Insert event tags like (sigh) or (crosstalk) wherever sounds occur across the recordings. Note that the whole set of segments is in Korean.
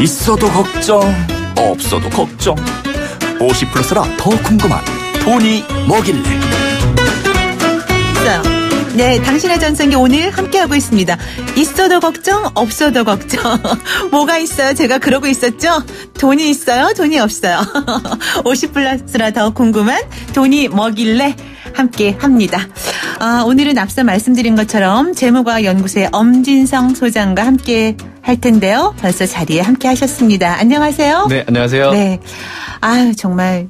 있어도 걱정, 없어도 걱정. 50 플러스라 더 궁금한 돈이 뭐길래. 있어요. 네, 당신의 전성기 오늘 함께하고 있습니다. 있어도 걱정, 없어도 걱정. (laughs) 뭐가 있어요? 제가 그러고 있었죠? 돈이 있어요? 돈이 없어요? 50 (laughs) 플러스라 더 궁금한 돈이 뭐길래 함께 합니다. 아, 오늘은 앞서 말씀드린 것처럼 재무과연구소의 엄진성 소장과 함께 할 텐데요. 벌써 자리에 함께 하셨습니다. 안녕하세요. 네, 안녕하세요. 네. 아 정말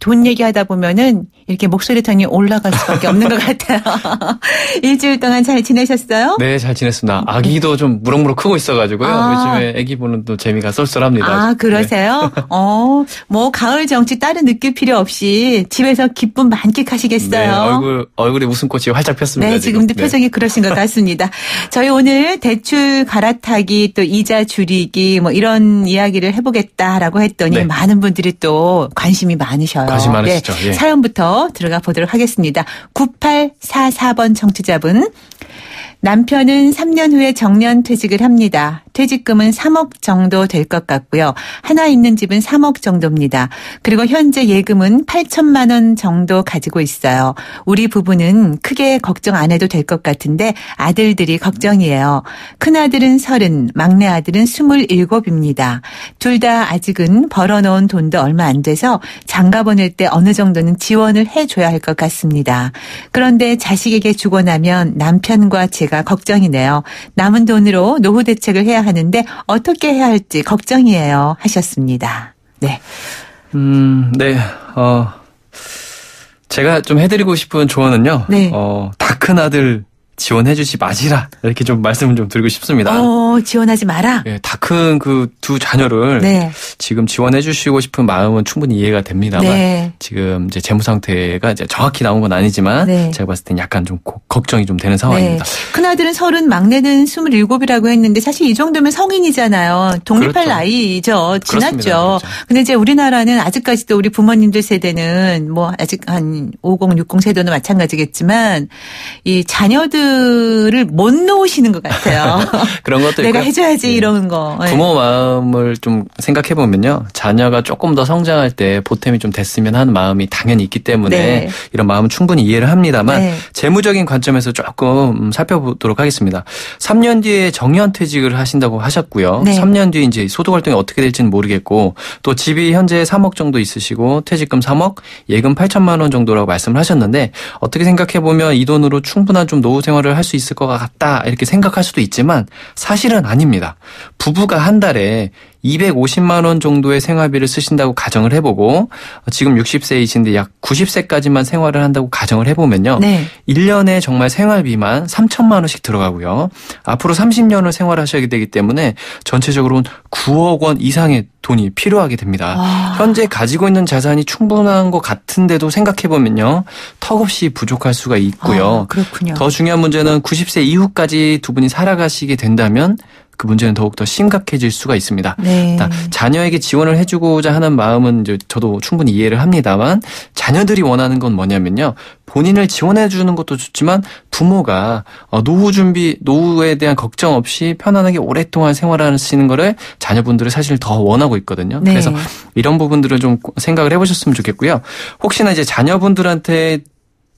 돈 얘기하다 보면은 이렇게 목소리 톤이 올라갈 수밖에 없는 것 같아요. (laughs) 일주일 동안 잘 지내셨어요? 네, 잘 지냈습니다. 아기도 좀 무럭무럭 크고 있어가지고요. 아. 요즘에 아기 보는 또 재미가 쏠쏠합니다. 아, 그러세요? 네. 어, 뭐 가을 정취 따른 느낄 필요 없이 집에서 기쁨 만끽하시겠어요. 네, 얼굴 얼굴에 웃음꽃이 활짝 폈습니다. 네, 지금도 지금. 네. 표정이 그러신 것 같습니다. (laughs) 저희 오늘 대출 갈아타기 또 이자 줄이기 뭐 이런 이야기를 해보겠다라고 했더니 네. 많은 분들이 또 관심이 많으셔 있어요. 아, 관심 많으시죠. 네. 예. 사연부터 들어가 보도록 하겠습니다. 9844번 청취자분. 남편은 3년 후에 정년 퇴직을 합니다. 퇴직금은 3억 정도 될 것 같고요. 하나 있는 집은 3억 정도입니다. 그리고 현재 예금은 8천만 원 정도 가지고 있어요. 우리 부부는 크게 걱정 안 해도 될 것 같은데 아들들이 걱정이에요. 큰아들은 30, 막내아들은 27입니다. 둘 다 아직은 벌어놓은 돈도 얼마 안 돼서 장가 보낼 때 어느 정도는 지원을 해줘야 할 것 같습니다. 그런데 자식에게 주고 나면 남편과 제가 걱정이네요. 남은 돈으로 노후 대책을 해야 하는데 어떻게 해야 할지 걱정이에요 하셨습니다. 네. 음, 네. 어, 제가 좀 해드리고 싶은 조언은요. 네. 어, 다 큰 아들 지원해 주지 마시라 이렇게 좀 말씀을 좀 드리고 싶습니다. 어, 지원하지 마라. 예, 다큰 그 두 자녀를 네. 지금 지원해 주시고 싶은 마음은 충분히 이해가 됩니다만 네. 지금 이제 재무 상태가 이제 정확히 나온 건 아니지만 네. 제가 봤을 땐 약간 좀 고, 걱정이 좀 되는 상황입니다. 네. 큰 아들은 서른, 막내는 스물일곱이라고 했는데 사실 이 정도면 성인이잖아요. 독립할 그렇죠. 나이죠. 지났죠. 그렇죠. 근데 이제 우리나라는 아직까지도 우리 부모님들 세대는 뭐 아직 한 오공, 육공 세대도 마찬가지겠지만 이 자녀들 포인트를 못 놓으시는 것 같아요. (laughs) 그런 것도 내가 있고요. 해줘야지 네. 이런 거. 예. 부모 마음을 좀 생각해 보면요, 자녀가 조금 더 성장할 때 보탬이 좀 됐으면 하는 마음이 당연히 있기 때문에 네. 이런 마음은 충분히 이해를 합니다만 네. 재무적인 관점에서 조금 살펴보도록 하겠습니다. 3년 뒤에 정년 퇴직을 하신다고 하셨고요. 네. 3년 뒤 이제 소득 활동이 어떻게 될지는 모르겠고 또 집이 현재 3억 정도 있으시고 퇴직금 3억, 예금 8천만 원 정도라고 말씀을 하셨는데 어떻게 생각해 보면 이 돈으로 충분한 좀 노후 생활 생활을 할수 있을 것 같다 이렇게 생각할 수도 있지만 사실은 아닙니다. 부부가 한 달에 250만 원 정도의 생활비를 쓰신다고 가정을 해보고 지금 60세이신데 약 90세까지만 생활을 한다고 가정을 해보면요. 네. 1년에 정말 생활비만 3천만 원씩 들어가고요. 앞으로 30년을 생활하셔야 되기 때문에 전체적으로는 9억 원 이상의 돈이 필요하게 됩니다. 와. 현재 가지고 있는 자산이 충분한 것 같은데도 생각해보면요. 턱없이 부족할 수가 있고요. 아, 그렇군요. 더 중요한 문제는 90세 이후까지 두 분이 살아가시게 된다면 그 문제는 더욱더 심각해질 수가 있습니다. 네. 자녀에게 지원을 해주고자 하는 마음은 이제 저도 충분히 이해를 합니다만 자녀들이 원하는 건 뭐냐면요. 본인을 지원해 주는 것도 좋지만 부모가 어, 노후 준비, 노후에 대한 걱정 없이 편안하게 오랫동안 생활하시는 거를 자녀분들은 사실 더 원하고 있거든요. 네. 그래서 이런 부분들을 좀 생각을 해보셨으면 좋겠고요. 혹시나 이제 자녀분들한테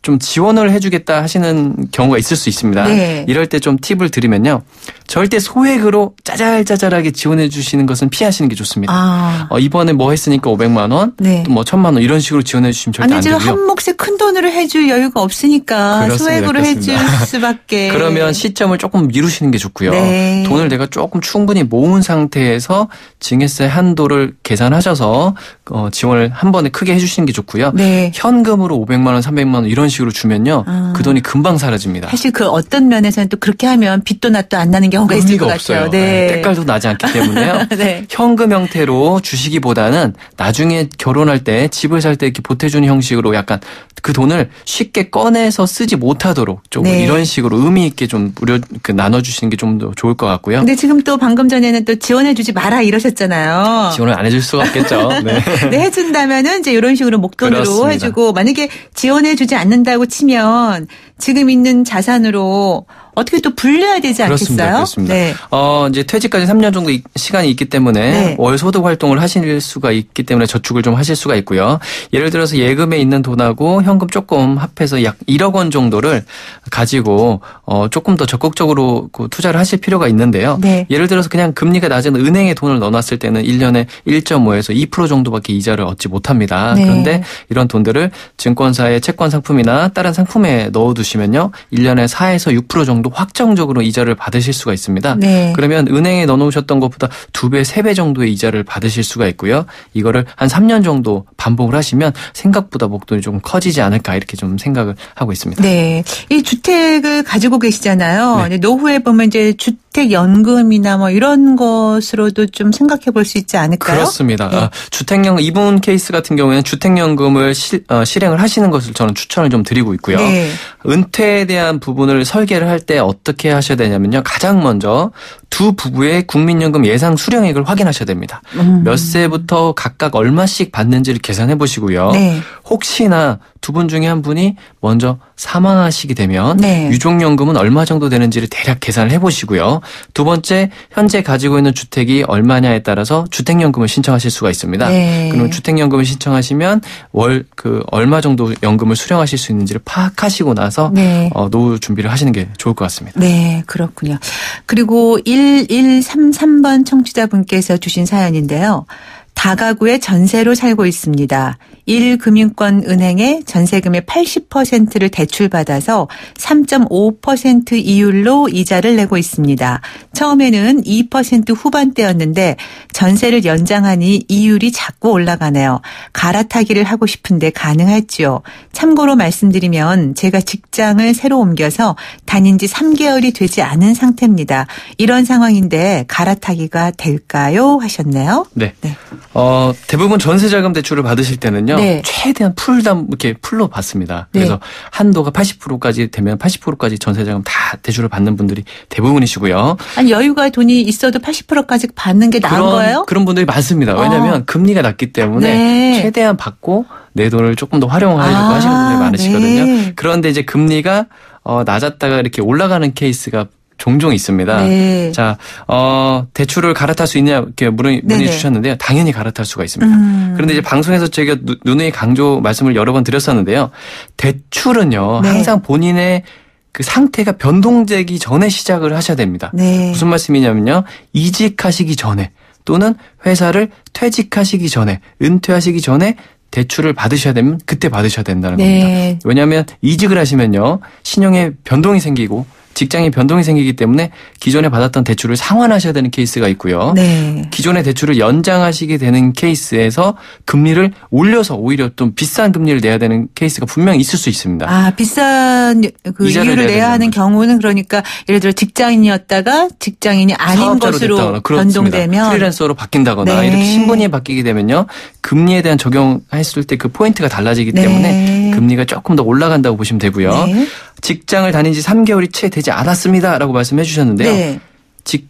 좀 지원을 해주겠다 하시는 경우가 있을 수 있습니다. 네. 이럴 때 좀 팁을 드리면요. 절대 소액으로 짜잘짜잘하게 지원해 주시는 것은 피하시는 게 좋습니다. 아. 어, 이번에 뭐 했으니까 500만 원, 네. 또뭐 1000만 원 이런 식으로 지원해 주시면 절대 아니, 안 되고요. 한 몫에 큰 돈으로 해줄 여유가 없으니까 그렇습니다. 소액으로 그렇습니다. 해줄 (laughs) 수밖에. 그러면 시점을 조금 미루시는 게 좋고요. 네. 돈을 내가 조금 충분히 모은 상태에서 증여세 한도를 계산하셔서 어, 지원을 한 번에 크게 해주시는 게 좋고요. 네. 현금으로 500만 원, 300만 원 이런 식으로 식으로 주면요. 아. 그 돈이 금방 사라집니다. 사실 그 어떤 면에서는 또 그렇게 하면 빚도 낫도 안 나는 경우가 있을 것 없어요. 같아요. 네. 네. 때깔도 나지 않기 때문에요. (laughs) 네. 현금 형태로 주시기보다는 나중에 결혼할 때 집을 살 때 이렇게 보태주는 형식으로 약간 그 돈을 쉽게 꺼내서 쓰지 못하도록 좀 네. 이런 식으로 의미 있게 좀우려그 나눠 주시는 게 좀 더 좋을 것 같고요. 근데 지금 또 방금 전에는 또 지원해 주지 마라 이러셨잖아요. 지원을 안 해 줄 수가 없겠죠. (laughs) 네. 네. 해준다면은 이제 이런 식으로 목돈으로 그렇습니다. 해주고 만약에 지원해 주지 않는 않는다고 치면 지금 있는 자산으로 어떻게 또불려야 되지 않겠어요? 그렇습니다. 그렇습니다. 네. 어, 이제 퇴직까지 3년 정도 시간이 있기 때문에 네. 월소득 활동을 하실 수가 있기 때문에 저축을 좀 하실 수가 있고요. 예를 들어서 예금에 있는 돈하고 현금 조금 합해서 약 1억 원 정도를 가지고 어, 조금 더 적극적으로 그 투자를 하실 필요가 있는데요. 네. 예를 들어서 그냥 금리가 낮은 은행에 돈을 넣어놨을 때는 1년에 1.5에서 2% 정도밖에 이자를 얻지 못합니다. 네. 그런데 이런 돈들을 증권사의 채권 상품이나 다른 상품에 넣어두시면요. 1년에 4에서 6% 정도 정도 확정적으로 이자를 받으실 수가 있습니다. 네. 그러면 은행에 넣어놓으셨던 것보다 2 배, 3배 정도의 이자를 받으실 수가 있고요. 이거를 한 3년 정도 반복을 하시면 생각보다 목돈이 좀 커지지 않을까 이렇게 좀 생각을 하고 있습니다. 네. 이 주택을 가지고 계시잖아요. 네. 노후에 보면 이제 주택 주택연금이나 뭐 이런 것으로도 좀 생각해 볼 수 있지 않을까요? 그렇습니다. 네. 주택연금 이분 케이스 같은 경우에는 주택연금을 시, 어, 실행을 하시는 것을 저는 추천을 좀 드리고 있고요. 네. 은퇴에 대한 부분을 설계를 할 때 어떻게 하셔야 되냐면요. 가장 먼저 두 부부의 국민연금 예상 수령액을 확인하셔야 됩니다. 음. 몇 세부터 각각 얼마씩 받는지를 계산해 보시고요. 네. 혹시나 두 분 중에 한 분이 먼저 사망하시게 되면 네. 유족연금은 얼마 정도 되는지를 대략 계산을 해보시고요. 두 번째 현재 가지고 있는 주택이 얼마냐에 따라서 주택연금을 신청하실 수가 있습니다. 네. 그럼 주택연금을 신청하시면 월 그 얼마 정도 연금을 수령하실 수 있는지를 파악하시고 나서 네. 어, 노후 준비를 하시는 게 좋을 것 같습니다. 네, 그렇군요. 그리고 1133번 청취자분께서 주신 사연인데요. 다가구의 전세로 살고 있습니다. 1금융권 은행에 전세금의 80%를 대출받아서 3.5% 이율로 이자를 내고 있습니다. 처음에는 2% 후반대였는데 전세를 연장하니 이율이 자꾸 올라가네요. 갈아타기를 하고 싶은데 가능할지요. 참고로 말씀드리면 제가 직장을 새로 옮겨서 다닌 지 3개월이 되지 않은 상태입니다. 이런 상황인데 갈아타기가 될까요? 하셨네요. 네. 네. 어, 대부분 전세자금 대출을 받으실 때는요. 네. 최대한 풀담 이렇게 풀로 받습니다. 네. 그래서 네. 한도가 80%까지 되면 80%까지 전세자금 다 대출을 받는 분들이 대부분이시고요. 아니 여유가 돈이 있어도 80%까지 받는 게 나은 그런, 거예요? 그런 분들이 많습니다. 왜냐하면 어. 금리가 낮기 때문에 네. 최대한 받고 내 돈을 조금 더 활용하려고 아, 하시는 분들이 많으시거든요. 네. 그런데 이제 금리가 어, 낮았다가 이렇게 올라가는 케이스가 종종 있습니다. 네. 자, 어, 대출을 갈아탈 수 있냐 이렇게 문의, 문의 주셨는데요. 당연히 갈아탈 수가 있습니다. 음. 그런데 이제 방송에서 제가 누, 누이 강조 말씀을 여러 번 드렸었는데요. 대출은요, 네. 항상 본인의 그 상태가 변동되기 전에 시작을 하셔야 됩니다. 네. 무슨 말씀이냐면요. 이직하시기 전에 또는 회사를 퇴직하시기 전에 은퇴하시기 전에 대출을 받으셔야 되면 그때 받으셔야 된다는 네. 겁니다. 왜냐하면 이직을 하시면요 신용에 변동이 생기고 직장에 변동이 생기기 때문에 기존에 받았던 대출을 상환하셔야 되는 케이스가 있고요. 네. 기존의 대출을 연장하시게 되는 케이스에서 금리를 올려서 오히려 좀 비싼 금리를 내야 되는 케이스가 분명히 있을 수 있습니다. 아, 비싼 그 이자를 내야, 내야 하는 거죠. 경우는 그러니까 예를 들어 직장인이었다가 직장인이 아닌 것으로 변동되면 프리랜서로 바뀐다거나 네. 이렇게 신분이 바뀌게 되면요. 금리에 대한 적용했을 때 그 포인트가 달라지기 네. 때문에 금리가 조금 더 올라간다고 보시면 되고요. 네. 직장을 다닌 지 3개월이 채 되지 않았습니다라고 말씀해 주셨는데요. 네.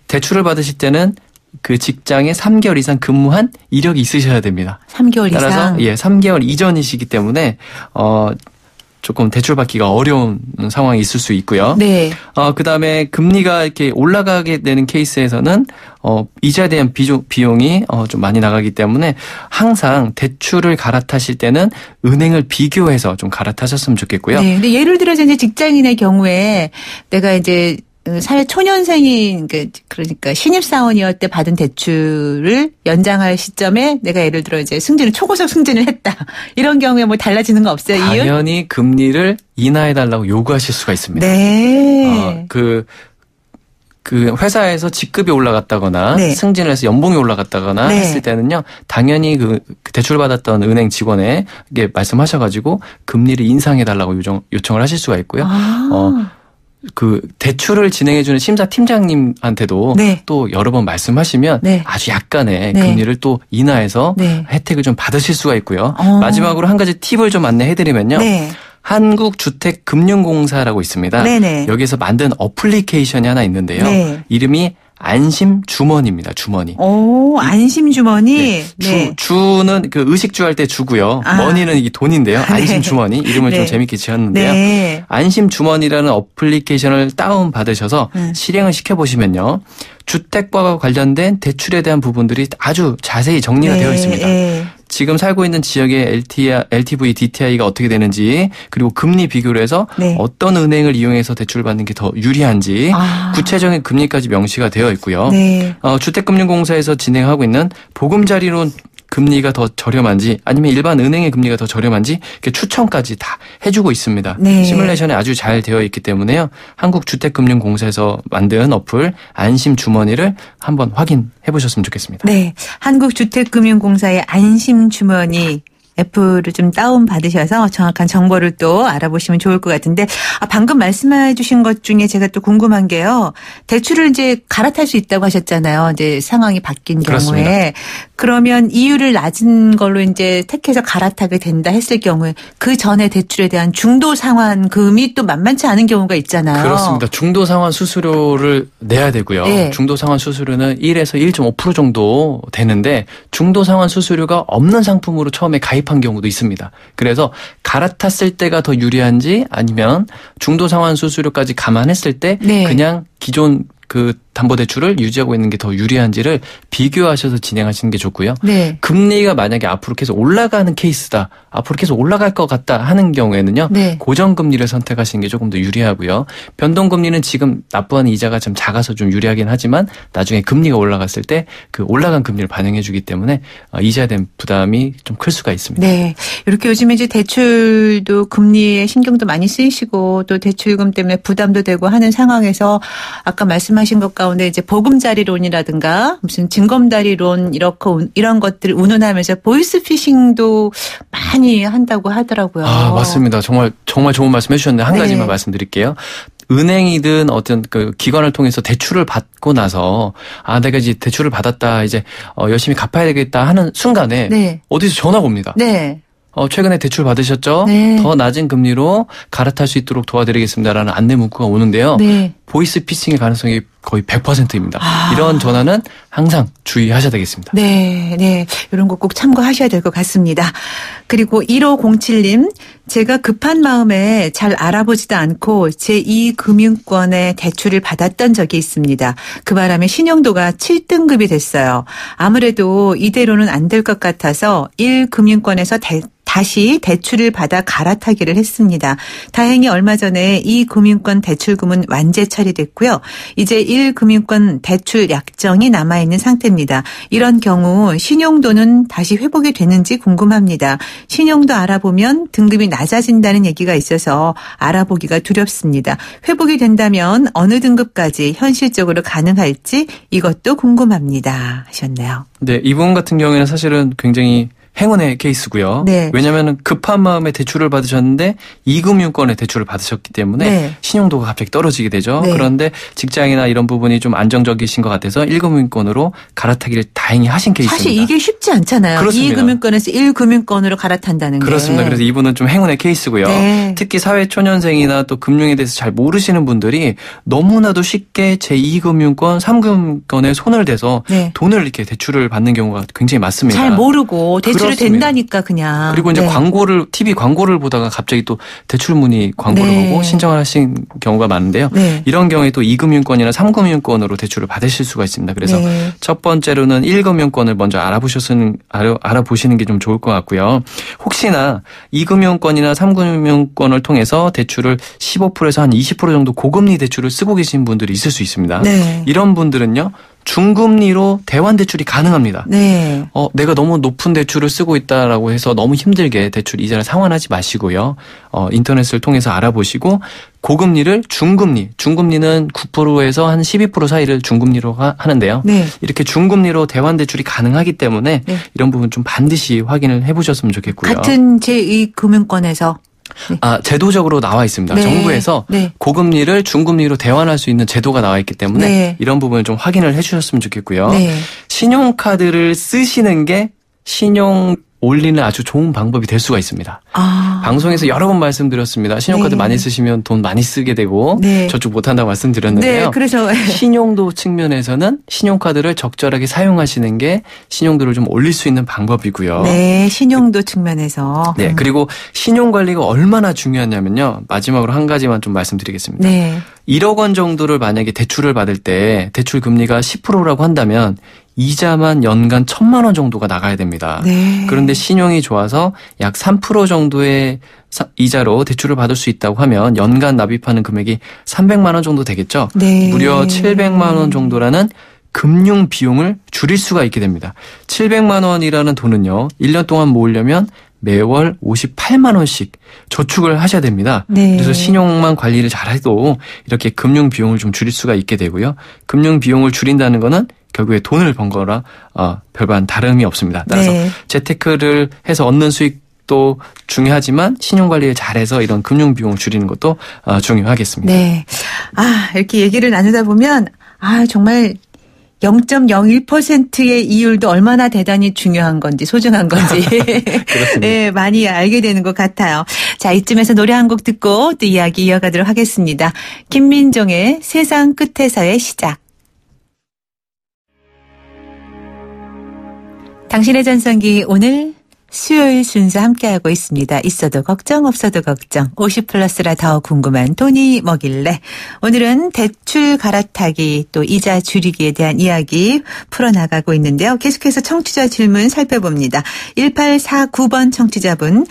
대출을 받으실 때는 그 직장에 3개월 이상 근무한 이력이 있으셔야 됩니다. 3개월 따라서 이상. 예, 3개월 이전이시기 때문에 어 조금 대출받기가 어려운 상황이 있을 수 있고요. 네. 어, 그 다음에 금리가 이렇게 올라가게 되는 케이스에서는 어, 이자에 대한 비용, 비용이 어, 좀 많이 나가기 때문에 항상 대출을 갈아타실 때는 은행을 비교해서 좀 갈아타셨으면 좋겠고요. 네. 근데 예를 들어서 이제 직장인의 경우에 내가 이제 그 사회 초년생인 그, 그러니까 신입 사원이었 때 받은 대출을 연장할 시점에 내가 예를 들어 이제 승진을 초고속 승진을 했다 이런 경우에 뭐 달라지는 거 없어요? 당연히 금리를 인하해 달라고 요구하실 수가 있습니다. 네. 어, 그그 그 회사에서 직급이 올라갔다거나 네. 승진을 해서 연봉이 올라갔다거나 네. 했을 때는요 당연히 그 대출받았던 은행 직원에게 말씀하셔가지고 금리를 인상해달라고 요청, 요청을 하실 수가 있고요. 아. 어, 그 대출을 진행해주는 심사 팀장님한테도 네. 또 여러 번 말씀하시면 네. 아주 약간의 네. 금리를 또 인하해서 네. 혜택을 좀 받으실 수가 있고요. 어. 마지막으로 한 가지 팁을 좀 안내해드리면요. 네. 한국주택금융공사라고 있습니다. 네네. 여기서 에 만든 어플리케이션이 하나 있는데요. 네. 이름이 안심 주머니입니다. 주머니. 오, 안심 주머니. 네. 주, 네. 주는 그 의식주 할 때 주고요. 아. 머니는 이게 돈인데요. 아, 네. 안심 주머니 이름을 좀 네. 재밌게 지었는데요. 안심 주머니라는 어플리케이션을 다운 받으셔서 음. 실행을 시켜 보시면요. 주택과 관련된 대출에 대한 부분들이 아주 자세히 정리가 되어 있습니다. 지금 살고 있는 지역의 LTI, LTV, DTI가 어떻게 되는지 그리고 금리 비교를 해서 네. 어떤 은행을 이용해서 대출을 받는 게 더 유리한지 아. 구체적인 금리까지 명시가 되어 있고요. 네. 어, 주택금융공사에서 진행하고 있는 보금자리론 금리가 더 저렴한지 아니면 일반 은행의 금리가 더 저렴한지 이렇게 추천까지 다 해주고 있습니다. 네. 시뮬레이션이 아주 잘 되어 있기 때문에요. 한국주택금융공사에서 만든 어플 안심 주머니를 한번 확인해 보셨으면 좋겠습니다. 네, 한국주택금융공사의 안심 주머니 애플을좀 다운 받으셔서 정확한 정보를 또 알아보시면 좋을 것 같은데 아, 방금 말씀해 주신 것 중에 제가 또 궁금한 게요. 대출을 이제 갈아탈 수 있다고 하셨잖아요. 이제 상황이 바뀐 그렇습니다. 경우에 그러면 이율을 낮은 걸로 이제 택해서 갈아타게 된다 했을 경우에 그 전에 대출에 대한 중도 상환금이 또 만만치 않은 경우가 있잖아요. 그렇습니다. 중도 상환 수수료를 내야 되고요. 네. 중도 상환 수수료는 1에서 1.5% 정도 되는데 중도 상환 수수료가 없는 상품으로 처음에 가입한 경우도 있습니다. 그래서 갈아탔을 때가 더 유리한지 아니면 중도 상환 수수료까지 감안했을 때 네. 그냥 기존 그 담보대출을 유지하고 있는 게 더 유리한지를 비교하셔서 진행하시는 게 좋고요. 네. 금리가 만약에 앞으로 계속 올라가는 케이스다. 앞으로 계속 올라갈 것 같다 하는 경우에는요. 네. 고정금리를 선택하시는 게 조금 더 유리하고요. 변동금리는 지금 납부하는 이자가 좀 작아서 좀 유리하긴 하지만 나중에 금리가 올라갔을 때 그 올라간 금리를 반영해 주기 때문에 어, 이자에 대한 부담이 좀 클 수가 있습니다. 네. 이렇게 요즘에 이제 대출도 금리에 신경도 많이 쓰이시고 또 대출금 때문에 부담도 되고 하는 상황에서 아까 말씀하신 것과 가운데 이제 보금자리론이라든가 무슨 증검다리론 이렇고 이런 것들을 운운하면서 보이스피싱도 많이 한다고 하더라고요. 아 맞습니다. 정말 정말 좋은 말씀해 주셨는데 한 네. 가지만 말씀드릴게요. 은행이든 어떤 그 기관을 통해서 대출을 받고 나서 아 내가 이제 대출을 받았다 이제 어, 열심히 갚아야 되겠다 하는 순간에 네. 어디서 전화가 옵니다. 네. 어, 최근에 대출 받으셨죠? 네. 더 낮은 금리로 갈아탈 수 있도록 도와드리겠습니다라는 안내 문구가 오는데요. 네. 보이스 피싱의 가능성이 거의 100%입니다. 아. 이런 전화는 항상 주의하셔야 되겠습니다. 네, 네. 이런 거 꼭 참고하셔야 될 것 같습니다. 그리고 1507님, 제가 급한 마음에 잘 알아보지도 않고 제2금융권에 대출을 받았던 적이 있습니다. 그 바람에 신용도가 7등급이 됐어요. 아무래도 이대로는 안 될 것 같아서 1금융권에서 대, 다시 대출을 받아 갈아타기를 했습니다. 다행히 얼마 전에 이금융권 대출금은 완제 처리됐고요. 이제 1금융권 대출 약정이 남아있는 상태입니다. 이런 경우 신용도는 다시 회복이 되는지 궁금합니다. 신용도 알아보면 등급이 낮아진다는 얘기가 있어서 알아보기가 두렵습니다. 회복이 된다면 어느 등급까지 현실적으로 가능할지 이것도 궁금합니다. 하셨네요. 네, 이분 같은 경우에는 사실은 굉장히 행운의 케이스고요. 네. 왜냐하면 급한 마음에 대출을 받으셨는데 이금융권의 대출을 받으셨기 때문에 네. 신용도가 갑자기 떨어지게 되죠. 네. 그런데 직장이나 이런 부분이 좀 안정적이신 것 같아서 1금융권으로 갈아타기를 다행히 하신 케이스입니다. 사실 이게 쉽지 않잖아요. 그렇습니다. 2금융권에서 1금융권으로 갈아탄다는 게. 그렇습니다. 그래서 이분은 좀 행운의 케이스고요. 네. 특히 사회초년생이나 또 금융에 대해서 잘 모르시는 분들이 너무나도 쉽게 제2금융권, 3금융권에 손을 대서 네. 돈을 이렇게 대출을 받는 경우가 굉장히 많습니다. 잘 모르고 대출 대출이 그 된다니까 그냥. 그리고 이제 네. 광고를 TV 광고를 보다가 갑자기 또 대출문의 광고를 네. 보고 신청을 하신 경우가 많은데요. 네. 이런 경우에 또 2금융권이나 3금융권으로 대출을 받으실 수가 있습니다. 그래서 네. 첫 번째로는 1금융권을 먼저 알아보셨는 알아보시는 게 좀 좋을 것 같고요. 혹시나 2금융권이나 3금융권을 통해서 대출을 15%에서 한 20% 정도 고금리 대출을 쓰고 계신 분들이 있을 수 있습니다. 네. 이런 분들은요. 중금리로 대환 대출이 가능합니다. 네. 어, 내가 너무 높은 대출을 쓰고 있다라고 해서 너무 힘들게 대출 이자를 상환하지 마시고요. 어, 인터넷을 통해서 알아보시고 고금리를 중금리, 중금리는 9%에서 한 12% 사이를 중금리로 하는데요. 네. 이렇게 중금리로 대환 대출이 가능하기 때문에 네. 이런 부분 좀 반드시 확인을 해보셨으면 좋겠고요. 같은 제2금융권에서 아, 제도적으로 나와 있습니다. 네. 정부에서 네. 고금리를 중금리로 대환할 수 있는 제도가 나와 있기 때문에 네. 이런 부분을 좀 확인을 해 주셨으면 좋겠고요. 네. 신용카드를 쓰시는 게 신용 올리는 아주 좋은 방법이 될 수가 있습니다. 아. 방송에서 여러 번 말씀드렸습니다. 신용카드 네. 많이 쓰시면 돈 많이 쓰게 되고 네. 저축 못한다고 말씀드렸는데요. 네, 그래서 예. (laughs) 신용도 측면에서는 신용카드를 적절하게 사용하시는 게 신용도를 좀 올릴 수 있는 방법이고요. 네, 신용도 측면에서. 네, 음. 그리고 신용 관리가 얼마나 중요하냐면요. 마지막으로 한 가지만 좀 말씀드리겠습니다. 네. 1억 원 정도를 만약에 대출을 받을 때 대출 금리가 10%라고 한다면 이자만 연간 천만 원 정도가 나가야 됩니다. 네. 그런데 신용이 좋아서 약 3% 정도의 이자로 대출을 받을 수 있다고 하면 연간 납입하는 금액이 300만 원 정도 되겠죠. 네. 무려 700만 원 정도라는 금융 비용을 줄일 수가 있게 됩니다. 700만 원이라는 돈은요. 1년 동안 모으려면 매월 58만 원씩 저축을 하셔야 됩니다. 네. 그래서 신용만 관리를 잘해도 이렇게 금융 비용을 좀 줄일 수가 있게 되고요. 금융 비용을 줄인다는 거는 결국에 돈을 번 거라 어, 별반 다름이 없습니다. 따라서 네. 재테크를 해서 얻는 수익 도 중요하지만 신용 관리를 잘해서 이런 금융 비용을 줄이는 것도 어, 중요하겠습니다. 네. 아, 이렇게 얘기를 나누다 보면 아, 정말 0.01%의 이율도 얼마나 대단히 중요한 건지 소중한 건지 (laughs) (laughs) 네, 많이 알게 되는 것 같아요. 자 이쯤에서 노래 한 곡 듣고 또 이야기 이어가도록 하겠습니다. 김민종의 세상 끝에서의 시작. 당신의 전성기 오늘 수요일 순서 함께하고 있습니다. 있어도 걱정 없어도 걱정 50 플러스라 더 궁금한 돈이 뭐길래 오늘은 대출 갈아타기 또 이자 줄이기에 대한 이야기 풀어나가고 있는데요. 계속해서 청취자 질문 살펴봅니다. 1849번 청취자분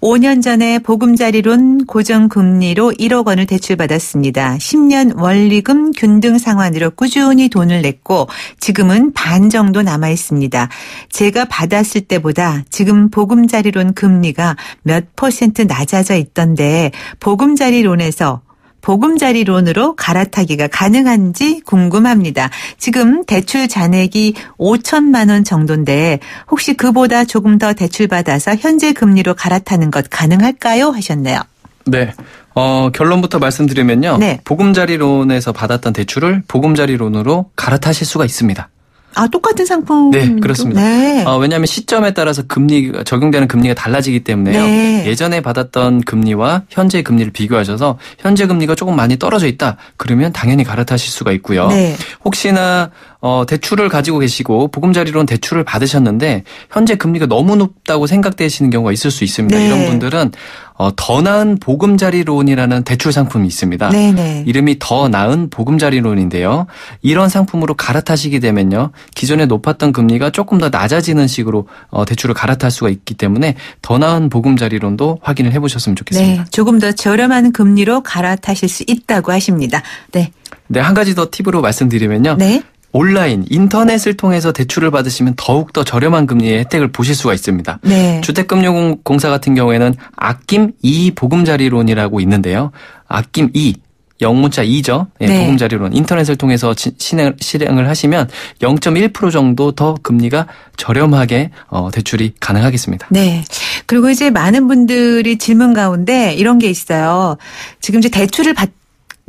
5년 전에 보금자리론 고정금리로 1억 원을 대출받았습니다. 10년 원리금 균등 상환으로 꾸준히 돈을 냈고 지금은 반 정도 남아 있습니다. 제가 받았을 때보다 지금 보금자리론 금리가 몇 퍼센트 낮아져 있던데 보금자리론에서 보금자리론으로 갈아타기가 가능한지 궁금합니다. 지금 대출 잔액이 5천만 원 정도인데 혹시 그보다 조금 더 대출 받아서 현재 금리로 갈아타는 것 가능할까요? 하셨네요. 네. 어, 결론부터 말씀드리면요. 네. 보금자리론에서 받았던 대출을 보금자리론으로 갈아타실 수가 있습니다. 아 똑같은 상품 네 그렇습니다. 네. 어, 왜냐하면 시점에 따라서 금리 적용되는 금리가 달라지기 때문에요. 네. 예전에 받았던 금리와 현재 금리를 비교하셔서 현재 금리가 조금 많이 떨어져 있다 그러면 당연히 갈아타실 수가 있고요. 네. 혹시나 어, 대출을 가지고 계시고 보금자리론 대출을 받으셨는데 현재 금리가 너무 높다고 생각되시는 경우가 있을 수 있습니다. 네. 이런 분들은 어, 더 나은 보금자리론이라는 대출 상품이 있습니다. 네네. 네. 이름이 더 나은 보금자리론인데요. 이런 상품으로 갈아타시게 되면요. 기존에 높았던 금리가 조금 더 낮아지는 식으로 어, 대출을 갈아탈 수가 있기 때문에 더 나은 보금자리론도 확인을 해보셨으면 좋겠습니다. 네, 조금 더 저렴한 금리로 갈아타실 수 있다고 하십니다. 네. 네, 한 가지 더 팁으로 말씀드리면요. 네. 온라인 인터넷을 통해서 대출을 받으시면 더욱 더 저렴한 금리의 혜택을 보실 수가 있습니다. 네. 주택금융공사 같은 경우에는 아낌 2 보금자리론이라고 있는데요. 아낌 2 영문자 2죠. 예, 네. 보금자리론 인터넷을 통해서 진행 실행을 하시면 0.1% 정도 더 금리가 저렴하게 어, 대출이 가능하겠습니다. 네. 그리고 이제 많은 분들이 질문 가운데 이런 게 있어요. 지금 이제 대출을 받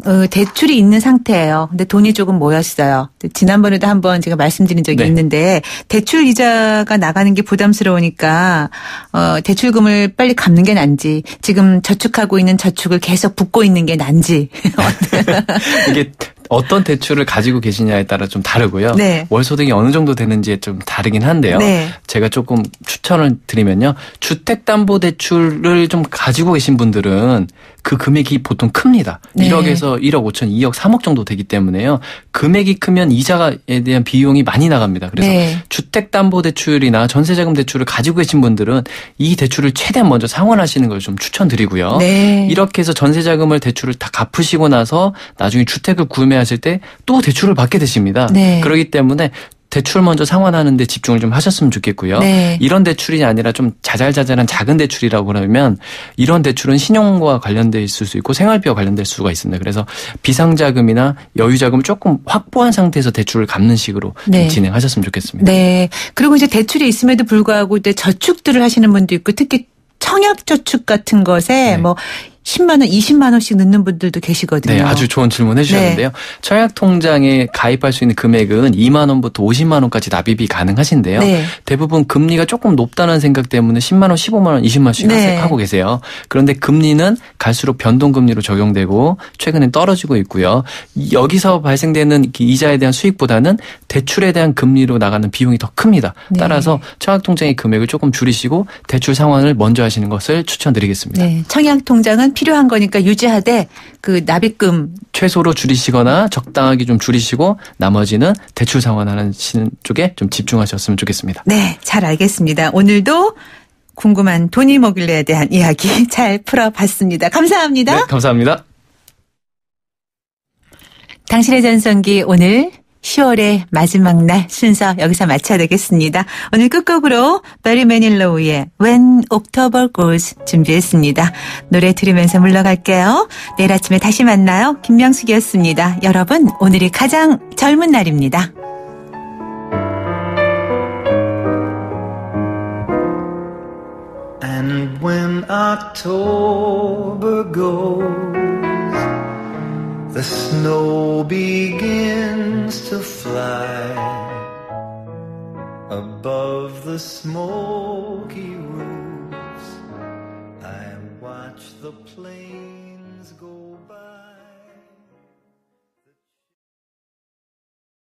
어, 대출이 있는 상태예요. 근데 돈이 조금 모였어요. 지난번에도 한번 제가 말씀드린 적이 네. 있는데 대출 이자가 나가는 게 부담스러우니까 어, 대출금을 빨리 갚는 게 난지 지금 저축하고 있는 저축을 계속 붓고 있는 게 난지 (laughs) 이게 어떤 대출을 가지고 계시냐에 따라 좀 다르고요. 네. 월 소득이 어느 정도 되는지에 좀 다르긴 한데요. 네. 제가 조금 추천을 드리면요. 주택담보대출을 좀 가지고 계신 분들은 그 금액이 보통 큽니다. 네. 1억에서 1억 5천, 2억, 3억 정도 되기 때문에요. 금액이 크면 이자에 대한 비용이 많이 나갑니다. 그래서 네. 주택담보대출이나 전세자금 대출을 가지고 계신 분들은 이 대출을 최대한 먼저 상환하시는 걸 좀 추천드리고요. 네. 이렇게 해서 전세자금을 대출을 다 갚으시고 나서 나중에 주택을 구매하실 때 또 대출을 받게 되십니다. 네. 그러기 때문에 대출 먼저 상환하는데 집중을 좀 하셨으면 좋겠고요. 네. 이런 대출이 아니라 좀 자잘자잘한 작은 대출이라고 그러면 이런 대출은 신용과 관련돼 있을 수 있고 생활비와 관련될 수가 있습니다. 그래서 비상자금이나 여유자금 조금 확보한 상태에서 대출을 갚는 식으로 네. 진행하셨으면 좋겠습니다. 네. 그리고 이제 대출이 있음에도 불구하고 이제 저축들을 하시는 분도 있고 특히 청약저축 같은 것에 네. 뭐 10만 원, 20만 원씩 넣는 분들도 계시거든요. 네, 아주 좋은 질문해 주셨는데요. 네. 청약 통장에 가입할 수 있는 금액은 2만 원부터 50만 원까지 납입이 가능하신데요. 네. 대부분 금리가 조금 높다는 생각 때문에 10만 원, 15만 원, 20만 원씩 네. 하고 계세요. 그런데 금리는 갈수록 변동 금리로 적용되고 최근에 떨어지고 있고요. 여기서 발생되는 이자에 대한 수익보다는 대출에 대한 금리로 나가는 비용이 더 큽니다. 네. 따라서 청약 통장의 금액을 조금 줄이시고 대출 상환을 먼저 하시는 것을 추천드리겠습니다. 네, 청약 통장은 돈은 필요한 거니까 유지하되 그 납입금 최소로 줄이시거나 적당하게 좀 줄이시고 나머지는 대출 상환하는 쪽에 좀 집중하셨으면 좋겠습니다. 네, 잘 알겠습니다. 오늘도 궁금한 돈이 먹일래에 대한 이야기 (laughs) 잘 풀어봤습니다. 감사합니다. 네, 감사합니다. 당신의 전성기 오늘 10월의 마지막 날 순서 여기서 마쳐야 되겠습니다. 오늘 끝곡으로 베리 매닐로우의 When October Goes 준비했습니다. 노래 들으면서 물러갈게요. 내일 아침에 다시 만나요. 김명숙이었습니다. 여러분 오늘이 가장 젊은 날입니다. And when October goes The snow begins to fly above the smoky roofs. I watch the plane.